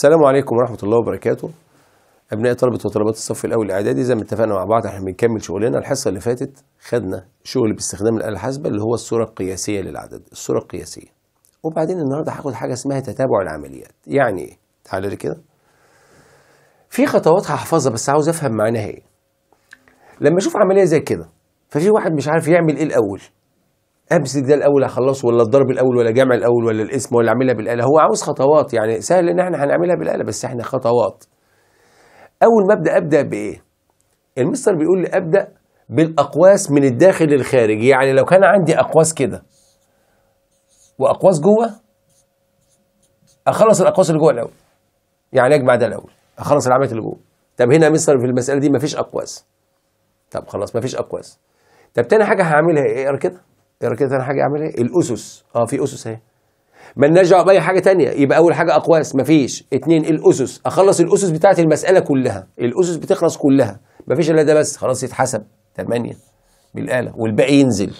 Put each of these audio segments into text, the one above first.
السلام عليكم ورحمة الله وبركاته أبناء طلبة وطلبات الصف الأول الإعدادي زي ما اتفقنا مع بعض احنا بنكمل شغلنا الحصة اللي فاتت خدنا شغل باستخدام الآلة الحاسبة اللي هو الصورة القياسية للعدد الصورة القياسية وبعدين النهاردة هاخد حاجة اسمها تتابع العمليات يعني إيه؟ تعالى لي كده في خطوات هحفظها بس عاوز أفهم معناها إيه لما أشوف عملية زي كده ففي واحد مش عارف يعمل إيه الأول امسك ده الاول اخلصه ولا الضرب الاول ولا جمع الاول ولا الاسم ولا اعملها بالاله هو عاوز خطوات يعني سهل ان احنا هنعملها بالاله بس احنا خطوات اول ما ابدا ابدا بايه المستر بيقول لي ابدا بالاقواس من الداخل للخارج يعني لو كان عندي اقواس كده واقواس جوه اخلص الاقواس اللي جوه الاول يعني اجمع ده الاول اخلص العمليات اللي جوه طب هنا يا مستر في المساله دي مفيش اقواس طب خلاص مفيش اقواس طب تاني حاجه هعملها ايه كده يبقى كده ثاني حاجه اعمل ايه الاسس اه في اسس اهي مالناش دعوه باي حاجه تانية يبقى اول حاجه اقواس مفيش اتنين الاسس اخلص الاسس بتاعت المساله كلها الاسس بتخلص كلها مفيش الا ده بس خلاص يتحسب ثمانيه بالاله والباقي ينزل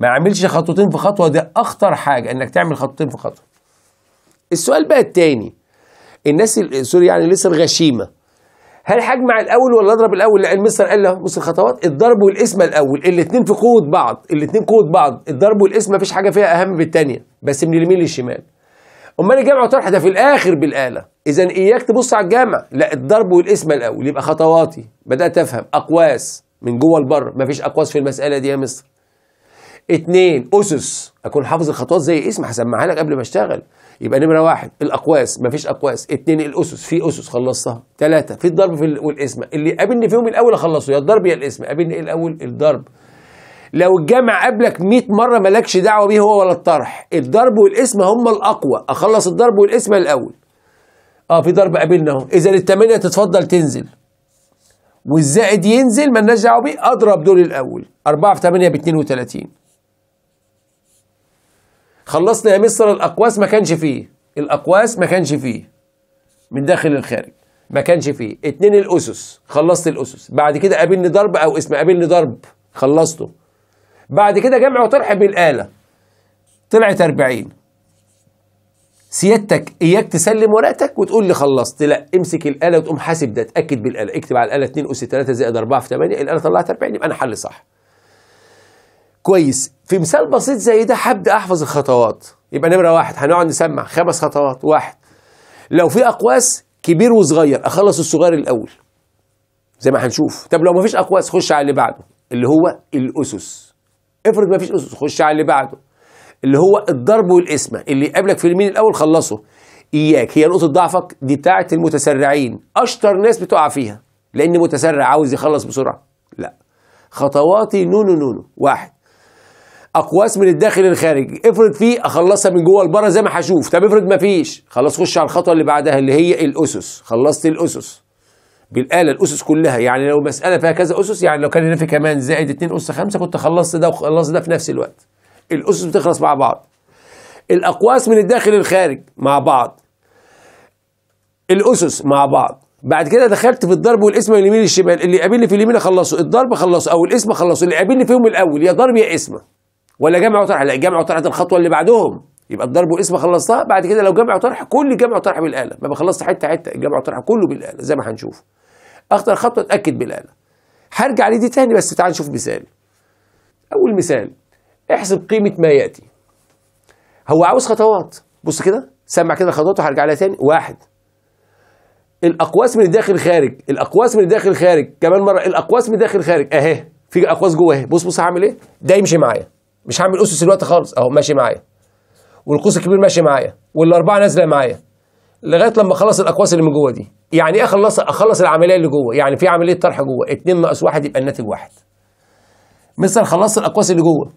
ما اعملش خطوتين في خطوه ده اخطر حاجه انك تعمل خطوتين في خطوه السؤال بقى التاني الناس سوري يعني لسه الغشيمه هل هجمع الاول ولا اضرب الاول لا المستر قال له بص الخطوات الضرب والقسمه الاول الاثنين في قوه بعض الاثنين قوه بعض الضرب والقسمه مفيش حاجه فيها اهم من الثانيه بس من اليمين للشمال امال الجمع والطرح ده في الاخر بالاله اذا اياك تبص على الجمع لا الضرب والقسمه الاول يبقى خطواتي بدات افهم اقواس من جوه لبره مفيش اقواس في المساله دي يا مستر اثنين اسس اكون حافظ الخطوات زي اسم هسمعها لك قبل ما اشتغل يبقى نمره واحد الاقواس مفيش اقواس اثنين الاسس في اسس خلصتها ثلاثه في الضرب في والاسم اللي قابلني فيهم الاول اخلصه يا الضرب يا الاسم قابلني الاول الضرب لو الجمع قابلك 100 مره مالكش دعوه بيه هو ولا الطرح الضرب والاسم هم الاقوى اخلص الضرب والاسم الاول اه في ضرب قابلنا اهو اذا الثمانيه تتفضل تنزل والزائد ينزل مالناش دعوه بيه اضرب دول الاول 4 في 8 ب 32 خلصنا يا مصر الاقواس ما كانش فيه الاقواس ما كانش فيه من داخل للخارج ما كانش فيه اتنين الاسس خلصت الاسس بعد كده قابلني ضرب او اسم قابلني ضرب خلصته بعد كده جمع وطرح بالاله طلعت 40 سيادتك اياك تسلم ورقتك وتقول لي خلصت لا امسك الاله وتقوم حاسب ده اتاكد بالاله اكتب على الاله 2 اس 3 زائد 4 في 8 الاله طلعت 40 يبقى انا حل صح كويس في مثال بسيط زي ده هبدا احفظ الخطوات يبقى نمره واحد هنقعد نسمع خمس خطوات واحد لو في اقواس كبير وصغير اخلص الصغير الاول زي ما هنشوف طب لو ما فيش اقواس خش على اللي بعده اللي هو الاسس افرض ما فيش اسس خش على اللي بعده اللي هو الضرب والقسمه اللي يقابلك في اليمين الاول خلصه اياك هي نقطه ضعفك دي بتاعه المتسرعين اشطر ناس بتقع فيها لان متسرع عاوز يخلص بسرعه لا خطواتي نونو نونو واحد اقواس من الداخل للخارج افرض فيه اخلصها من جوه لبره زي ما هشوف طب افرض ما فيش خلاص خش على الخطوه اللي بعدها اللي هي الاسس خلصت الاسس بالاله الاسس كلها يعني لو مساله فيها كذا اسس يعني لو كان هنا في كمان زائد 2 اس 5 كنت خلصت ده وخلصت ده في نفس الوقت الاسس بتخلص مع بعض الاقواس من الداخل للخارج مع بعض الاسس مع بعض بعد كده دخلت في الضرب والاسم من اليمين للشمال اللي قابلني في اليمين اخلصه الضرب اخلصه او الاسم اخلصه اللي قابلني فيهم الاول يا ضرب يا اسمه ولا جمع وطرح لا جمع وطرح الخطوه اللي بعدهم يبقى الضرب واسم خلصتها بعد كده لو جمع وطرح كل جمع وطرح بالاله ما بخلصت حته حته الجمع وطرح كله بالاله زي ما هنشوف اخطر خطوه اتاكد بالاله هرجع دي تاني بس تعال نشوف مثال اول مثال احسب قيمه ما ياتي هو عاوز خطوات بص كده سمع كده الخطوات وهرجع لها تاني واحد الاقواس من الداخل خارج الاقواس من الداخل خارج كمان مره الاقواس من الداخل خارج اهي في اقواس جوه اهي بص بص هعمل ايه ده يمشي معايا مش هعمل اسس دلوقتي خالص اهو ماشي معايا والقوس الكبير ماشي معايا والاربعه نازله معايا لغايه لما اخلص الاقواس اللي من جوه دي يعني ايه اخلص اخلص العمليه اللي جوه يعني في عمليه طرح جوه 2 ناقص 1 يبقى الناتج 1 مثلا خلصت الاقواس اللي جوه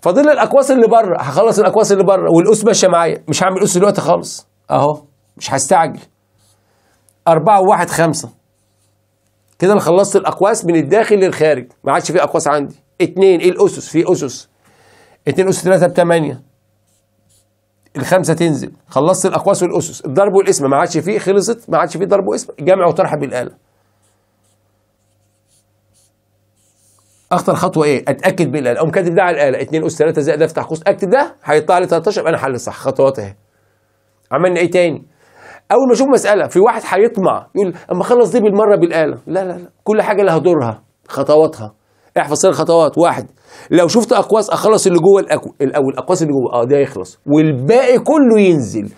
فاضل الاقواس اللي بره هخلص الاقواس اللي بره والاس ماشيه معايا مش هعمل اس دلوقتي خالص اهو مش هستعجل 4 و1 5 كده انا خلصت الاقواس من الداخل للخارج ما عادش في اقواس عندي 2 ايه الاسس في اسس 2 أس 3 ب 8 الخمسة تنزل خلصت الأقواس والأسس الضرب والاسم ما عادش فيه خلصت ما عادش فيه ضرب واسم جمع وطرح بالآلة اخطر خطوه ايه؟ اتاكد بالاله، اقوم كاتب ده على الاله 2 اس 3 زائد افتح قوس اكتب ده هيطلع لي 13 يبقى انا حل صح خطوات اهي. عملنا ايه تاني؟ اول ما اشوف مساله في واحد هيطمع يقول اما اخلص دي بالمره بالاله، لا لا لا كل حاجه لها دورها خطواتها. احفظ سير الخطوات واحد لو شفت اقواس اخلص اللي جوه الاول الاقواس اللي جوه اه ده يخلص والباقي كله ينزل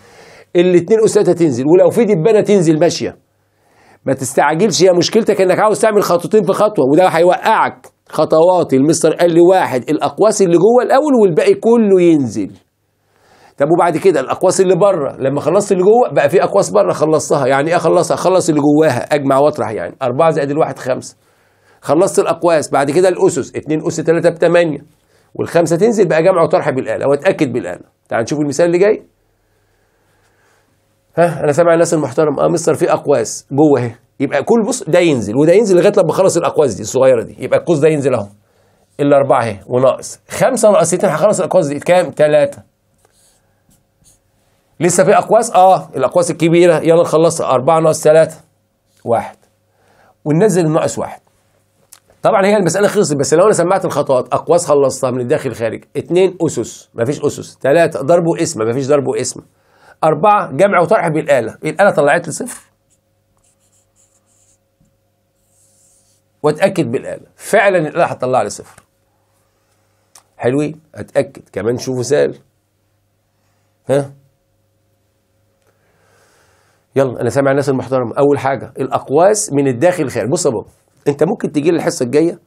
الاثنين اساتة تنزل ولو في دبانه تنزل ماشيه ما تستعجلش هي مشكلتك انك عاوز تعمل خطوتين في خطوه وده هيوقعك خطوات المستر قال لي واحد الاقواس اللي جوه الاول والباقي كله ينزل طب وبعد كده الاقواس اللي بره لما خلصت اللي جوه بقى في اقواس بره خلصتها يعني ايه اخلصها اخلص اللي جواها اجمع واطرح يعني 4 زائد الواحد خمسة خلصت الاقواس بعد كده الاسس 2 اس 3 ب 8 والخمسه تنزل بقى جمع وطرح بالاله واتاكد بالاله تعال نشوف المثال اللي جاي ها انا سامع الناس المحترم اه مستر في اقواس جوه اهي يبقى كل بص ده ينزل وده ينزل لغايه لما اخلص الاقواس دي الصغيره دي يبقى القوس ده ينزل اهو الاربعه اهي وناقص خمسه 2 هخلص الاقواس دي كام؟ ثلاثه لسه في اقواس؟ اه الاقواس الكبيره يلا نخلصها اربعه ناقص ثلاثه واحد وننزل الناقص واحد طبعا هي المساله خلصت بس لو انا سمعت الخطوات اقواس خلصتها من الداخل الخارج اثنين اسس مفيش اسس ثلاثه ضرب واسم مفيش ضرب واسم أربعة جمع وطرح بالآلة الآلة طلعت لي صفر واتأكد بالآلة فعلا الآلة هتطلع لي صفر حلوين اتأكد كمان شوفوا سال ها يلا انا سامع الناس المحترمه اول حاجه الاقواس من الداخل الخارج بص يا بابا انت ممكن تجي لي الحصه الجايه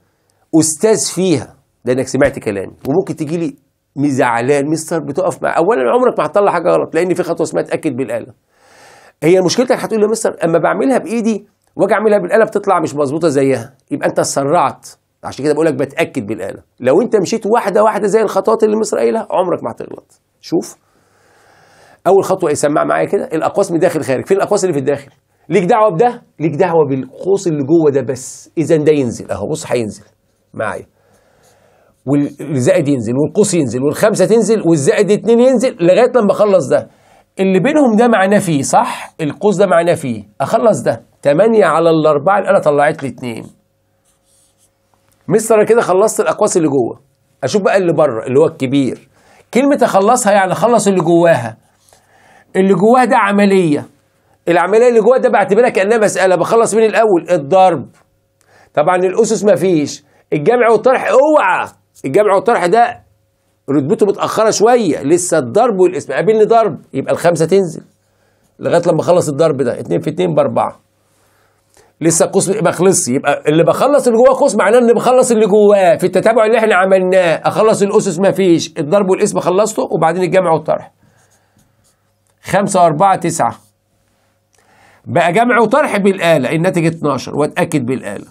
استاذ فيها لانك سمعت كلامي وممكن تجي لي مزعلان مستر بتقف مع اولا عمرك ما هتطلع حاجه غلط لان في خطوه اسمها اتاكد بالاله هي مشكلتك هتقول يا مستر اما بعملها بايدي واجي اعملها بالاله بتطلع مش مظبوطه زيها يبقى انت اتسرعت عشان كده بقول لك بتاكد بالاله لو انت مشيت واحده واحده زي الخطوات اللي مصر قايلها عمرك ما هتغلط شوف اول خطوه ايه سمع معايا كده الاقواس من داخل خارج فين الاقواس اللي في الداخل ليك دعوه بده ليك دعوه بالقوس اللي جوه ده بس اذا ده ينزل اهو بص هينزل معايا والزائد ينزل والقوس ينزل والخمسه تنزل والزائد اتنين ينزل لغايه لما اخلص ده اللي بينهم ده معناه فيه صح القوس ده معناه فيه، اخلص ده 8 على الاربعه الاله طلعت لي 2 مستر كده خلصت الاقواس اللي جوه اشوف بقى اللي بره اللي هو الكبير كلمه اخلصها يعني اخلص اللي جواها اللي جواها ده عمليه العمليه اللي جوه ده بعتبرها كانها مساله بخلص من الاول الضرب طبعا الاسس ما فيش الجمع والطرح اوعى الجمع والطرح ده رتبته متاخره شويه لسه الضرب والاسم قابلني ضرب يبقى الخمسه تنزل لغايه لما اخلص الضرب ده 2 في 2 4 لسه القوس ما خلصش يبقى اللي بخلص اللي جواه قوس معناه اني بخلص اللي جواه في التتابع اللي احنا عملناه اخلص الاسس ما فيش الضرب والاسم خلصته وبعدين الجمع والطرح 5 و4 9 بقى جمع وطرح بالآلة الناتج 12 واتأكد بالآلة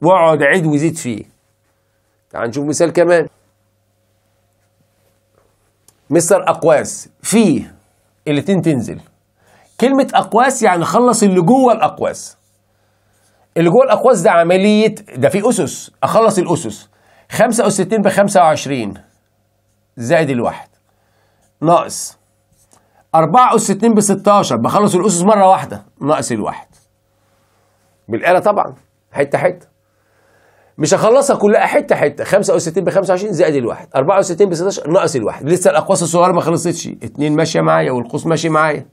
واقعد عيد وزيد فيه تعال نشوف مثال كمان مستر أقواس فيه الاتنين تنزل كلمة أقواس يعني خلص اللي جوه الأقواس اللي جوه الأقواس ده عملية ده في أسس أخلص الأسس 65 ب 25 زائد الواحد ناقص 4 أس 2 ب 16 بخلص الأسس مرة واحدة ناقص الواحد بالآلة طبعا حتة حتة مش هخلصها كلها حته حته 65 ب 25 زائد الواحد 64 ب 16 ناقص الواحد لسه الاقواس الصغيره ما خلصتش 2 ماشيه معايا والقوس ماشي معايا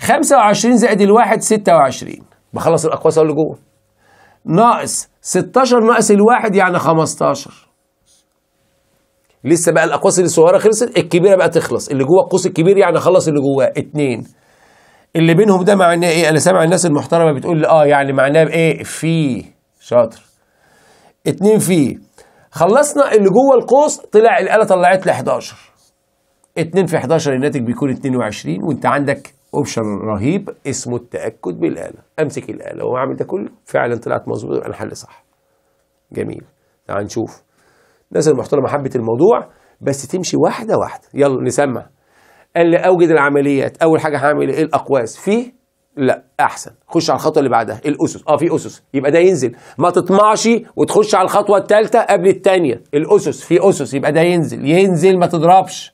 25 زائد الواحد 26 بخلص الاقواس اللي جوه ناقص 16 ناقص الواحد يعني 15 لسه بقى الاقواس الصغيره خلصت الكبيره بقى تخلص اللي جوه القوس الكبير يعني خلص اللي جواه اتنين اللي بينهم ده معناه ايه انا سامع الناس المحترمه بتقول لي اه يعني معناه ايه في شاطر اتنين في خلصنا اللي جوه القوس طلع الاله طلعت لي 11 اتنين في 11 الناتج بيكون 22 وانت عندك اوبشن رهيب اسمه التاكد بالاله امسك الاله واعمل ده كله فعلا طلعت مظبوط انا حل صح جميل تعال نشوف الناس المحترمه حبت الموضوع بس تمشي واحده واحده يلا نسمع قال لي اوجد العمليات اول حاجه هعمل ايه الاقواس فيه لا احسن خش على الخطوه اللي بعدها الاسس اه في اسس يبقى ده ينزل ما تطمعش وتخش على الخطوه الثالثه قبل الثانيه الاسس في اسس يبقى ده ينزل ينزل ما تضربش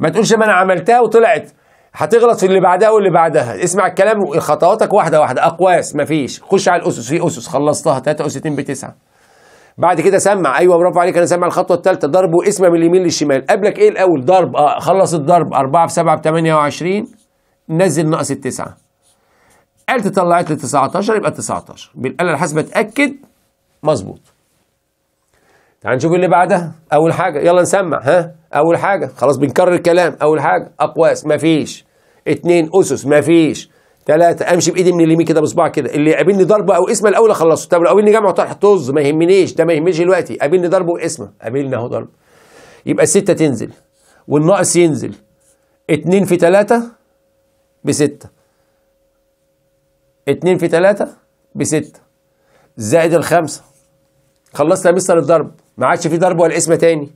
ما تقولش ما انا عملتها وطلعت هتغلط في اللي بعدها واللي بعدها اسمع الكلام خطواتك واحده واحده اقواس ما فيش خش على الاسس في اسس خلصتها 3 اس 2 بتسعه بعد كده سمع ايوه برافو عليك انا سمع الخطوه الثالثه ضرب واسمه من اليمين للشمال قبلك ايه الاول ضرب اه خلص الضرب 4 في 7 ب 28 نزل ناقص التسعه قالت طلعت لي 19 يبقى 19 بالاله الحاسبه اتاكد مظبوط تعال نشوف اللي بعدها اول حاجه يلا نسمع ها اول حاجه خلاص بنكرر الكلام اول حاجه اقواس مفيش اتنين اسس مفيش ثلاثة امشي بايدي من اليمين كده بصباع كده اللي يقابلني ضربه او اسمه الاول اخلصه طب لو قابلني جمع طرح طز ما يهمنيش ده ما يهمنيش دلوقتي قابلني ضربه واسمه قابلني اهو ضرب يبقى ستة تنزل والناقص ينزل اتنين في تلاتة بستة اتنين في تلاتة بستة زائد الخمسة خلصنا مستر الضرب ما عادش في ضرب ولا اسمه تاني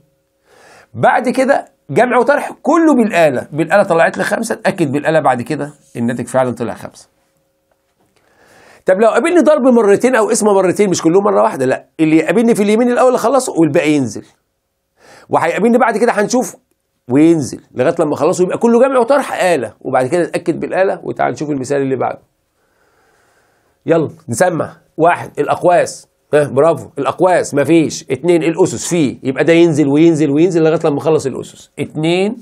بعد كده جمع وطرح كله بالآلة بالآلة طلعت لي خمسة اتأكد بالآلة بعد كده الناتج فعلا طلع خمسة طب لو قابلني ضرب مرتين أو اسمه مرتين مش كلهم مرة واحدة لا اللي يقابلني في اليمين الأول أخلصه والباقي ينزل وهيقابلني بعد كده هنشوف وينزل لغاية لما أخلصه يبقى كله جمع وطرح آلة وبعد كده نأكد بالآلة وتعال نشوف المثال اللي بعده يلا نسمع واحد الأقواس ها برافو الاقواس مفيش اتنين الاسس فيه يبقى ده ينزل وينزل وينزل لغايه لما اخلص الاسس اتنين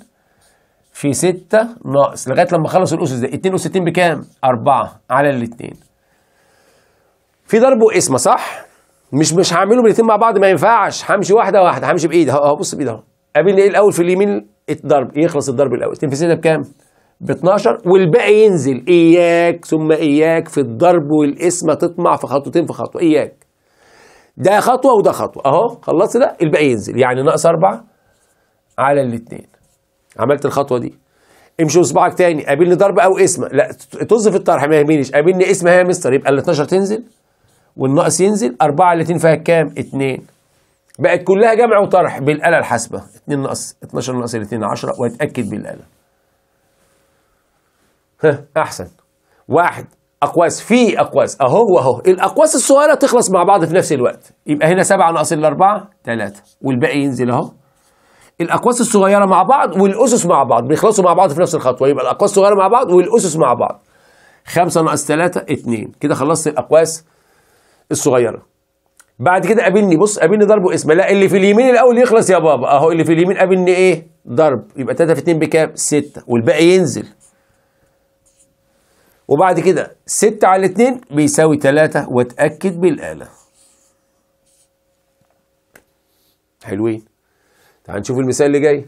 في ستة ناقص لغايه لما اخلص الاسس ده اتنين وستين بكام؟ اربعة على الاتنين في ضرب وقسمه صح؟ مش مش هعملهم الاتنين مع بعض ما ينفعش همشي واحده واحده همشي بايدي اهو بص بايدي اهو قابلني ايه الاول في اليمين الضرب يخلص الضرب الاول اتنين في ستة بكام؟ ب 12 والباقي ينزل اياك ثم اياك في الضرب والقسمه تطمع في خطوتين في خطوه اياك ده خطوه وده خطوه اهو خلصت ده الباقي ينزل يعني ناقص اربعه على الاثنين عملت الخطوه دي امشي بصباعك تاني قابلني ضرب او اسمه لا طز في الطرح ما يهمنيش قابلني اسمه يا مستر يبقى ال 12 تنزل والناقص ينزل اربعه على 2 فيها كام؟ 2 بقت كلها جمع وطرح بالاله الحاسبه 2 ناقص 12 ناقص 2 10 واتاكد بالاله ها احسن واحد اقواس في اقواس اهو واهو الاقواس الصغيره تخلص مع بعض في نفس الوقت يبقى هنا 7 ناقص الاربعه 3 والباقي ينزل اهو الاقواس الصغيره مع بعض والاسس مع بعض بيخلصوا مع بعض في نفس الخطوه يبقى الاقواس الصغيره مع بعض والاسس مع بعض 5 ناقص 3 2 كده خلصت الاقواس الصغيره بعد كده قابلني بص قابلني ضرب واسم لا اللي في اليمين الاول يخلص يا بابا اهو اللي في اليمين قابلني ايه ضرب يبقى 3 في 2 بكام 6 والباقي ينزل وبعد كده 6 على 2 بيساوي 3 واتأكد بالآلة حلوين تعال نشوف المثال اللي جاي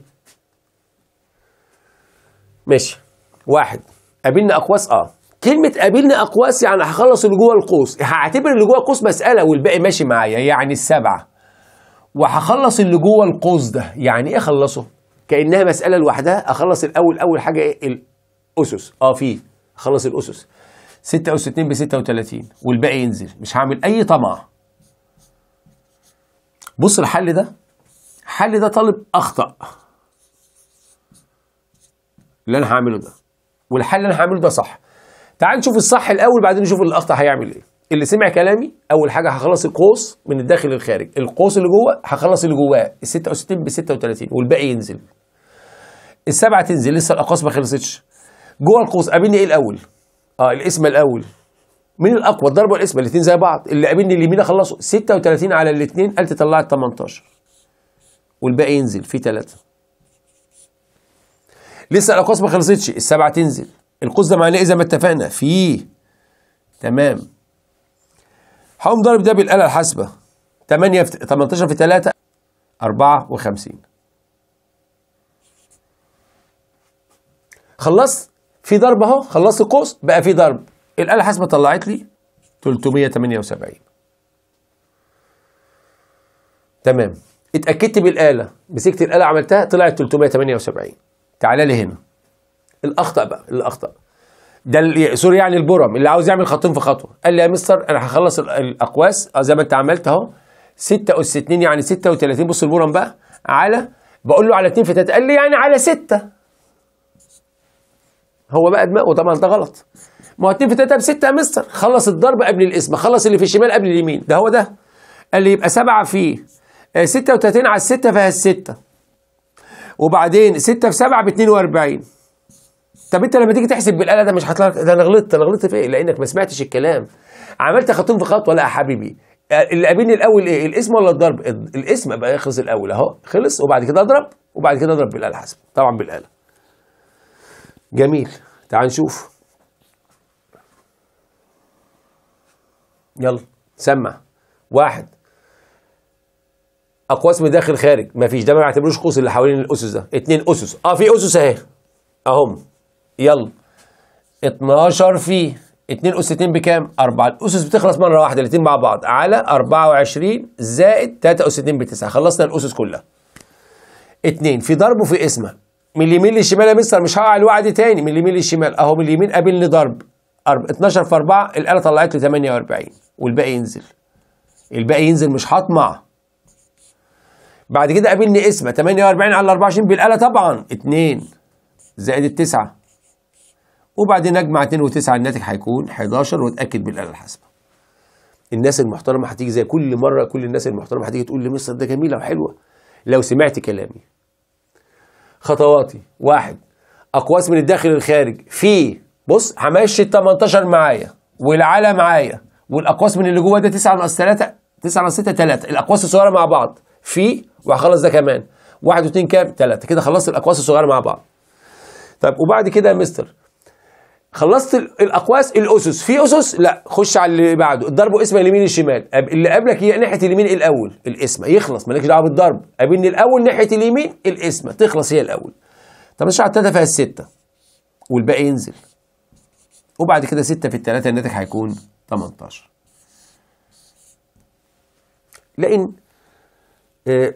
ماشي واحد قابلنا أقواس اه كلمة قابلنا أقواس يعني هخلص اللي جوه القوس هعتبر اللي جوه القوس مسألة والباقي ماشي معايا يعني السبعة وهخلص اللي جوه القوس ده يعني إيه أخلصه؟ كأنها مسألة لوحدها أخلص الأول أول حاجة إيه الأسس أه فيه خلص الاسس 66 ب 36 والباقي ينزل مش هعمل اي طمع بص الحل ده الحل ده طالب اخطا اللي انا هعمله ده والحل اللي انا هعمله ده صح تعال نشوف الصح الاول بعدين نشوف الاخطا هيعمل ايه اللي سمع كلامي اول حاجه هخلص القوس من الداخل للخارج القوس اللي جوه هخلص اللي جواه ال 66 ب 36 والباقي ينزل السبعه تنزل لسه الاقواس ما خلصتش جوه القوس قابلني ايه الاول؟ اه القسم الاول مين الاقوى الضرب والقسمه الاثنين زي بعض اللي قابلني اليمين اخلصه 36 على الاثنين قالت طلعت 18 والباقي ينزل في ثلاثه لسه الاقواس ما خلصتش السبعه تنزل القوس ده معناه إيه زي ما اتفقنا فيه تمام هقوم ضارب ده بالاله الحاسبه 8 في 18 في 3 54 خلصت في ضرب اهو خلصت القوس بقى في ضرب الاله الحاسبه طلعت لي 378 تمام اتاكدت بالاله مسكت الاله عملتها طلعت 378 تعالى لي هنا الاخطا بقى الاخطا ده سوري يعني البرم اللي عاوز يعمل خطين في خطوه قال لي يا مستر انا هخلص الاقواس آه، زي ما انت عملت اهو 6 اس 2 يعني 36 بص البرم بقى على بقول له على 2 في 3 قال لي يعني على 6 هو بقى دماغه وطبعا ده غلط ما هو 2 في 3 ب 6 يا مستر خلص الضرب قبل القسمه خلص اللي في الشمال قبل اليمين ده هو ده قال لي يبقى 7 آه، في 36 على 6 فيها 6 وبعدين 6 في 7 ب 42 طب انت لما تيجي تحسب بالاله ده مش هيطلع ده انا غلطت انا غلطت في ايه؟ لانك ما سمعتش الكلام عملت خطوه في خطوه لا يا حبيبي آه، اللي قابلني الاول ايه؟ الاسم ولا الضرب؟ الاسم بقى يخلص الاول اهو خلص وبعد كده اضرب وبعد كده اضرب بالاله حسب طبعا بالاله جميل تعال نشوف يلا سمع واحد اقواس من داخل خارج مفيش ده ما بيعتبروش قوس اللي حوالين الاسس ده اتنين اسس اه في اسس اهي اهم يلا 12 في 2 اس 2 بكام 4 الاسس بتخلص مره واحده الاثنين مع بعض على 24 زائد 3 اس 2 ب 9 خلصنا الاسس كلها 2 في ضرب وفي قسمه من اليمين للشمال يا مستر مش هقع الوعد تاني من اليمين للشمال اهو من اليمين قابلني ضرب 12 في 4 الاله طلعت لي 48 والباقي ينزل الباقي ينزل مش هطمع بعد كده قابلني قسمه 48 على 24 بالاله طبعا 2 زائد التسعه وبعدين اجمع 2 و9 الناتج هيكون 11 واتاكد بالاله الحاسبه الناس المحترمه هتيجي زي كل مره كل الناس المحترمه هتيجي تقول لي مستر ده جميله وحلوه لو سمعت كلامي خطواتي واحد اقواس من الداخل للخارج في بص همشي ال 18 معايا والعلى معايا والاقواس من اللي جوه ده 9 ناقص 3 9 ناقص 6 3 الاقواس الصغيره مع بعض في وهخلص ده كمان 1 و2 كام 3 كده خلصت الاقواس الصغيره مع بعض طب وبعد كده يا مستر خلصت الاقواس الاسس في اسس لا خش على اللي بعده الضرب اسمه اليمين الشمال اللي قبلك هي ناحيه اليمين الاول الاسمه يخلص مالكش دعوه بالضرب قابلني الاول ناحيه اليمين الاسمه تخلص هي الاول طب مش الثلاثة فيها السته والباقي ينزل وبعد كده 6 في الثلاثة الناتج هيكون 18 لان آه،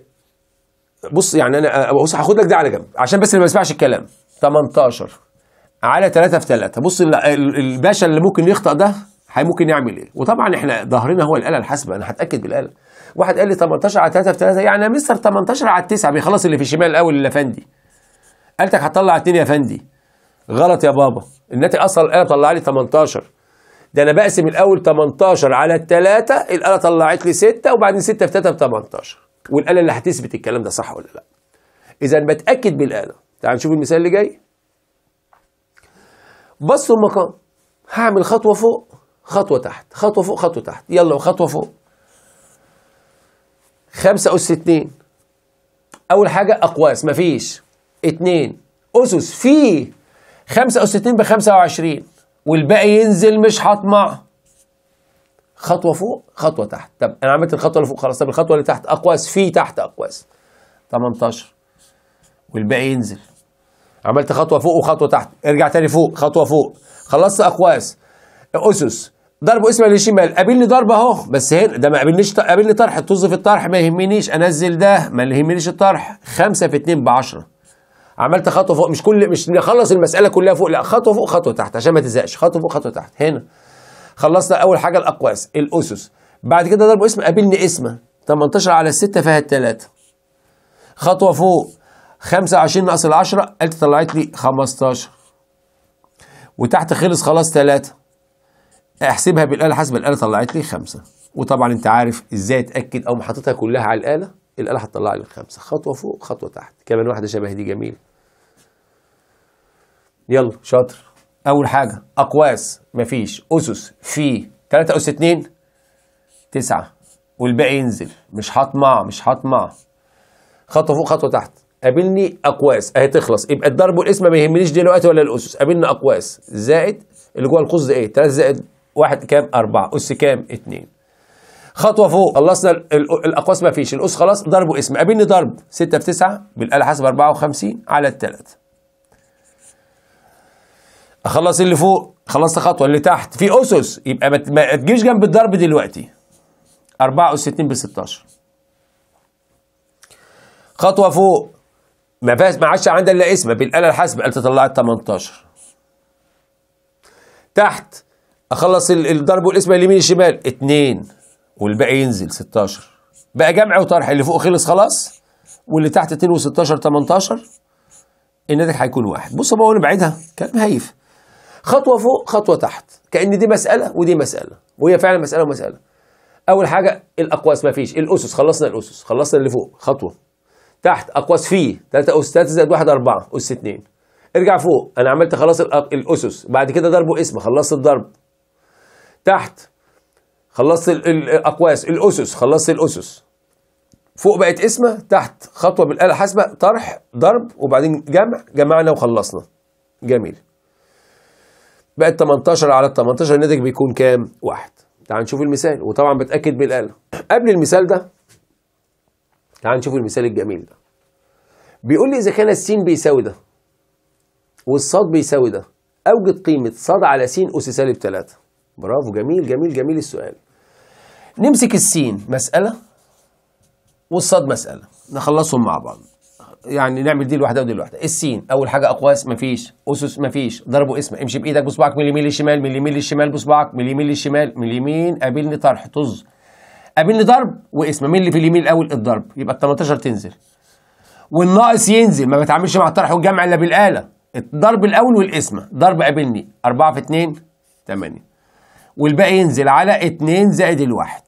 بص يعني انا آه، بص هاخد لك ده على جنب عشان بس اللي ما يسمعش الكلام 18 على 3 في 3 بص الباشا اللي ممكن يخطأ ده ممكن يعمل ايه وطبعا احنا ظهرنا هو الاله الحاسبه انا هتاكد بالاله واحد قال لي 18 على 3 في 3 يعني يا مستر 18 على 9 بيخلص اللي في الشمال الاول اللي فندي قالتك هتطلع 2 يا فندي غلط يا بابا الناتج اصلا الاله طلع لي 18 ده انا بقسم الاول 18 على 3 الاله طلعت لي 6 وبعدين 6 في 3 ب 18 والاله اللي هتثبت الكلام ده صح ولا لا اذا بتاكد بالاله تعال نشوف المثال اللي جاي بصوا المقام هعمل خطوة فوق خطوة تحت خطوة فوق خطوة تحت يلا خطوة فوق خمسة أس اتنين أول حاجة أقواس مفيش اتنين أسس فيه خمسة أس اتنين بخمسة وعشرين والباقي ينزل مش هطمع خطوة فوق خطوة تحت طب أنا عملت الخطوة اللي فوق خلاص طب الخطوة اللي تحت أقواس فيه تحت أقواس 18 والباقي ينزل عملت خطوه فوق وخطوه تحت ارجع تاني فوق خطوه فوق خلصت اقواس اسس ضربه اسمه للشمال قابلني ضرب اهو بس هنا ده ما قابلنيش قابلني طرح طز في الطرح ما يهمنيش انزل ده ما يهمنيش الطرح 5 في 2 ب 10 عملت خطوه فوق مش كل مش نخلص المساله كلها فوق لا خطوه فوق خطوه تحت عشان ما تزهقش خطوه فوق خطوه تحت هنا خلصنا اول حاجه الاقواس الاسس بعد كده ضرب اسم قابلني اسمه 18 على 6 فيها 3 خطوه فوق 25 ناقص ال 10 قلت طلعت لي 15 وتحت خلص خلاص 3 احسبها بالآلة حسب الآلة طلعت لي 5 وطبعا انت عارف ازاي اتاكد او حاططها كلها على الآلة الآلة هتطلع لي 5 خطوة فوق خطوة تحت كمان واحدة شبه دي جميل يلا شاطر اول حاجة اقواس مفيش اسس في 3 اس 2 9 والباقي ينزل مش هطمع مش هطمع خطوة فوق خطوة تحت قابلني اقواس اهي تخلص يبقى الضرب والقسمه ما يهمنيش دلوقتي ولا الاسس قابلنا اقواس زائد اللي جوه القوس ايه 3 زائد 1 كام 4 اس كام 2 خطوه فوق خلصنا الاقواس ما فيش الاس خلاص ضرب واسم قابلني ضرب 6 في 9 بالاله حسب 54 على الثلاث اخلص اللي فوق خلصت خطوه اللي تحت في اسس يبقى ما تجيش جنب الضرب دلوقتي 4 اس 2 ب 16 خطوه فوق ما فيهاش ما عادش عندها الا اسم بالاله الحاسبه قالت طلعت 18 تحت اخلص الضرب والاسم اليمين الشمال 2 والباقي ينزل 16 بقى جمع وطرح اللي فوق خلص خلاص واللي تحت 2 و16 18 الناتج هيكون واحد بص بقى وانا بعيدها كلام هايف خطوه فوق خطوه تحت كان دي مساله ودي مساله وهي فعلا مساله ومساله اول حاجه الاقواس ما فيش الاسس خلصنا الاسس خلصنا اللي فوق خطوه تحت اقواس فيه 3 اس 3 زائد 1 4 اس 2 ارجع فوق انا عملت خلاص الاسس بعد كده ضرب اسم خلصت الضرب تحت خلصت الاقواس الاسس خلصت الاسس فوق بقت اسمه تحت خطوه بالاله الحاسبه طرح ضرب وبعدين جمع جمعنا وخلصنا جميل بقت 18 على 18 الناتج بيكون كام؟ واحد تعال نشوف المثال وطبعا بتاكد بالاله قبل المثال ده تعال نشوف المثال الجميل ده بيقول لي إذا كان السين بيساوي ده والصاد بيساوي ده أوجد قيمة صاد على سين أس سالب 3 برافو جميل جميل جميل السؤال نمسك السين مسألة والصاد مسألة نخلصهم مع بعض يعني نعمل دي لوحدها ودي لوحدها السين اول حاجه اقواس مفيش اسس مفيش ضربوا اسم امشي بايدك بصبعك من اليمين للشمال من اليمين للشمال بصبعك من اليمين للشمال من اليمين قابلني طرح طز قابلني ضرب واسم مين اللي في اليمين الاول الضرب يبقى ال 18 تنزل والناقص ينزل ما بتعاملش مع الطرح والجمع الا بالاله الضرب الاول والاسم ضرب قابلني 4 في 2 8 والباقي ينزل على 2 زائد الواحد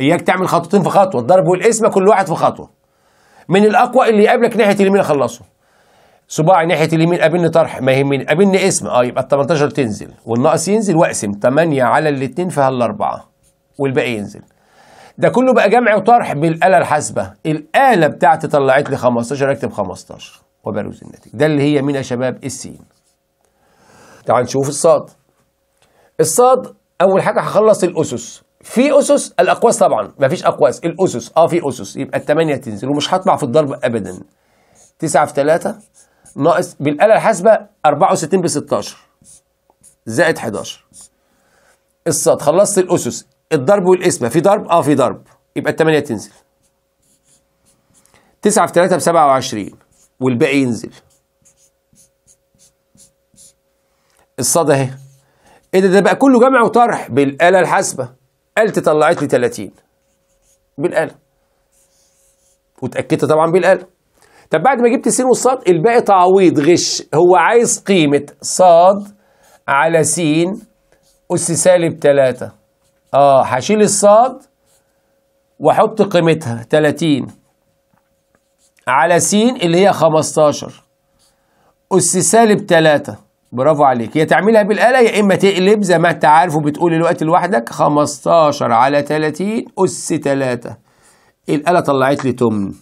اياك تعمل خطوتين في خطوه الضرب والاسم كل واحد في خطوه من الاقوى اللي يقابلك ناحيه اليمين اخلصه صباعي ناحيه اليمين قابلني طرح ما يهمني قابلني اسم اه يبقى ال 18 تنزل والناقص ينزل واقسم 8 على الاثنين فيها الاربعه والباقي ينزل ده كله بقى جمع وطرح بالآلة الحاسبة الآلة بتاعتي طلعت لي 15 أكتب 15 وبروز الناتج ده اللي هي مين يا شباب السين تعال نشوف الصاد الصاد أول حاجة هخلص الأسس في أسس الأقواس طبعا مفيش أقواس الأسس أه في أسس يبقى الثمانية تنزل ومش هطمع في الضرب أبدا 9 في 3 ناقص بالآلة الحاسبة 64 ب 16 زائد 11 الصاد خلصت الأسس الضرب والقسمه في ضرب اه في ضرب يبقى الثمانيه تنزل 9 في 3 ب 27 والباقي ينزل الصاد اهي ايه ده ده بقى كله جمع وطرح بالاله الحاسبه قالت طلعت لي 30 بالاله وتاكدت طبعا بالاله طب بعد ما جبت السين والصاد الباقي تعويض غش هو عايز قيمه صاد على س اس سالب 3 اه هشيل الصاد واحط قيمتها 30 على س اللي هي 15 اس سالب 3 برافو عليك يا تعملها بالآلة يا إما تقلب زي ما أنت عارف وبتقول الوقت لوحدك 15 على 30 أس 3 الآلة طلعت لي 8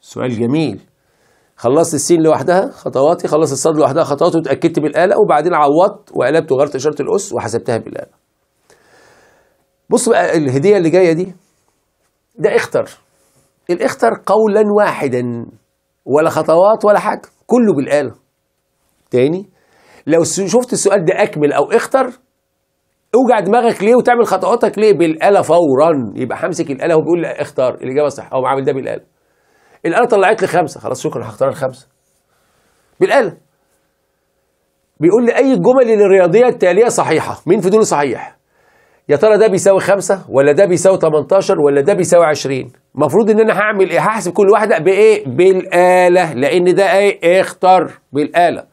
سؤال جميل خلصت السين لوحدها خطواتي خلصت الصاد لوحدها خطواتي وتاكدت بالآلة وبعدين عوضت وقلبت وغيرت إشارة الأس وحسبتها بالآلة بص بقى الهدية اللي جاية دي ده اختر الاختر قولا واحدا ولا خطوات ولا حاجة كله بالآلة تاني لو شفت السؤال ده أكمل أو اختر اوجع دماغك ليه وتعمل خطواتك ليه بالآلة فورا يبقى همسك الآلة وبيقول اختار الإجابة صح هو عامل ده بالآلة الآلة طلعت لي خمسة خلاص شكرا هختار الخمسة بالآلة بيقول لي أي الجمل الرياضية التالية صحيحة مين في دول صحيح يا ترى ده بيساوي خمسة ولا ده بيساوي 18 ولا ده بيساوي 20 المفروض ان انا هعمل ايه هحسب كل واحده بايه بالاله لان ده ايه اختار بالاله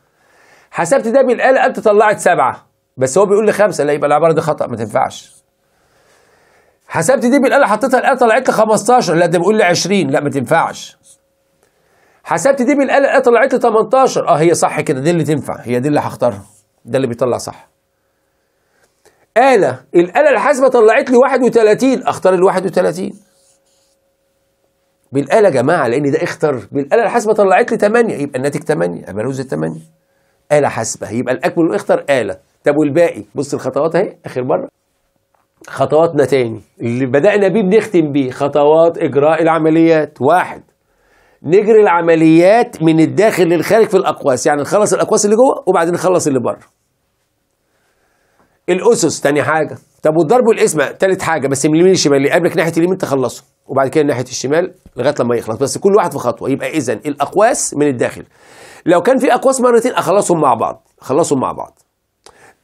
حسبت ده بالاله انت طلعت سبعه بس هو بيقول لي خمسه لا يبقى العباره دي خطا ما تنفعش حسبت دي بالاله حطيتها الاله طلعت لي 15 لا ده بيقول لي 20 لا ما تنفعش حسبت دي بالاله الاله طلعت لي 18 اه هي صح كده دي اللي تنفع هي دي اللي هختارها ده اللي بيطلع صح آلة الآلة الحاسبة طلعت لي 31 أختار ال 31 بالآلة يا جماعة لأن ده اختر بالآلة الحاسبة طلعت لي 8 يبقى الناتج 8 يبقى لوز 8 آلة حاسبة يبقى الأكمل والأختر آلة طب والباقي بص الخطوات أهي آخر مرة خطواتنا تاني اللي بدأنا بيه بنختم بيه خطوات إجراء العمليات واحد نجري العمليات من الداخل للخارج في الأقواس يعني نخلص الأقواس اللي جوه وبعدين نخلص اللي بره الأسس تاني حاجة طب والضرب والقسمة تالت حاجة بس من اليمين للشمال اللي قبلك ناحية اليمين تخلصه وبعد كده ناحية الشمال لغاية لما يخلص بس كل واحد في خطوة يبقى إذا الأقواس من الداخل لو كان في أقواس مرتين أخلصهم مع بعض أخلصهم مع بعض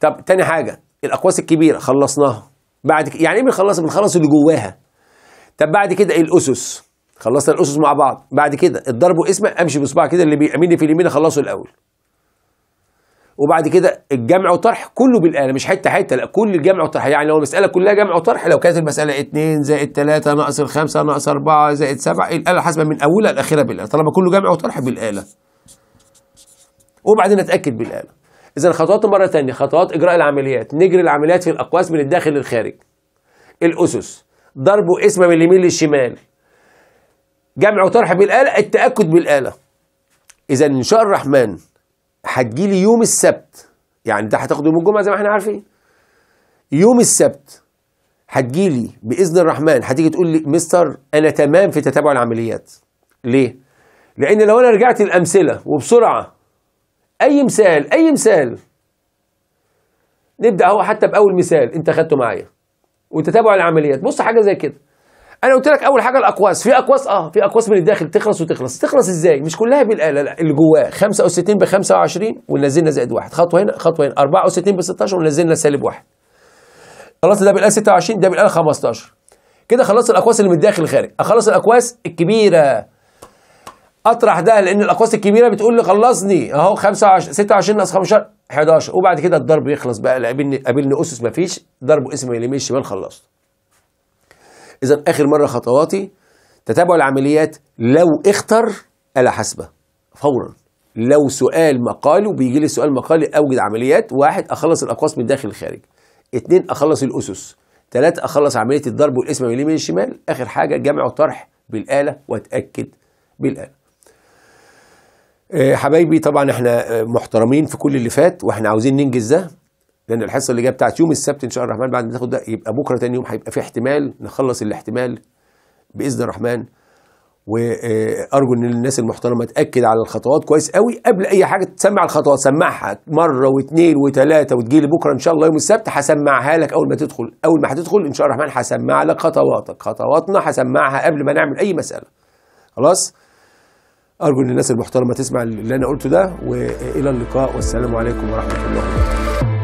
طب تاني حاجة الأقواس الكبيرة خلصناها بعد كده يعني ايه بنخلصها بنخلص اللي جواها طب بعد كده الاسس خلصنا الاسس مع بعض بعد كده الضرب واسمه امشي بصباع كده اللي بيمين في اليمين اخلصه الاول وبعد كده الجمع وطرح كله بالاله مش حته حته لا كل الجمع وطرح يعني لو المساله كلها جمع وطرح لو كانت المساله 2 زائد 3 ناقص 5 ناقص 4 زائد 7 الاله حاسبه من اولها لاخرها بالاله طالما كله جمع وطرح بالاله وبعدين اتاكد بالاله اذا خطوات مره ثانيه خطوات اجراء العمليات نجري العمليات في الاقواس من الداخل للخارج الاسس ضربه اسم من اليمين للشمال جمع وطرح بالاله التاكد بالاله اذا ان شاء الرحمن هتجيلي يوم السبت يعني ده هتاخده يوم الجمعه زي ما احنا عارفين يوم السبت هتجيلي باذن الرحمن هتيجي تقول لي مستر انا تمام في تتابع العمليات ليه لان لو انا رجعت الامثله وبسرعه اي مثال اي مثال نبدا اهو حتى باول مثال انت خدته معايا وتتابع العمليات بص حاجه زي كده انا قلت لك اول حاجه الاقواس في اقواس اه في اقواس من الداخل تخلص وتخلص تخلص ازاي مش كلها بالاله لا اللي جواه 65 ب 25 ونزلنا زائد واحد خطوه هنا خطوه هنا 64 ب 16 ونزلنا سالب واحد خلصت ده بالاله 26 ده بالاله 15 كده خلصت الاقواس اللي من الداخل الخارج اخلص الاقواس الكبيره اطرح ده لان الاقواس الكبيره بتقول لي خلصني اهو 25 26 ناقص 15 11 وبعد كده الضرب يخلص بقى قابلني قابلني اسس ما فيش ضرب اسم اليمين الشمال خلصت اذا اخر مره خطواتي تتابع العمليات لو اختر الا حاسبه فورا لو سؤال مقالي وبيجي لي سؤال مقالي اوجد عمليات واحد اخلص الاقواس من داخل الخارج اثنين اخلص الاسس ثلاثة اخلص عمليه الضرب والاسم من اليمين الشمال اخر حاجه جمع وطرح بالاله واتاكد بالاله آه، حبايبي طبعا احنا آه، محترمين في كل اللي فات واحنا عاوزين ننجز ده لان الحصه اللي جايه بتاعت يوم السبت ان شاء الله الرحمن بعد ما تاخد ده يبقى بكره تاني يوم هيبقى في احتمال نخلص الاحتمال باذن الرحمن وارجو ان الناس المحترمه تاكد على الخطوات كويس قوي قبل اي حاجه تسمع الخطوات سمعها مره واثنين وثلاثه وتجي لي بكره ان شاء الله يوم السبت هسمعها لك اول ما تدخل اول ما هتدخل ان شاء الله الرحمن هسمع لك خطواتك خطواتنا هسمعها قبل ما نعمل اي مساله خلاص أرجو أن الناس المحترمة تسمع اللي أنا قلته ده وإلى اللقاء والسلام عليكم ورحمة الله وبركاته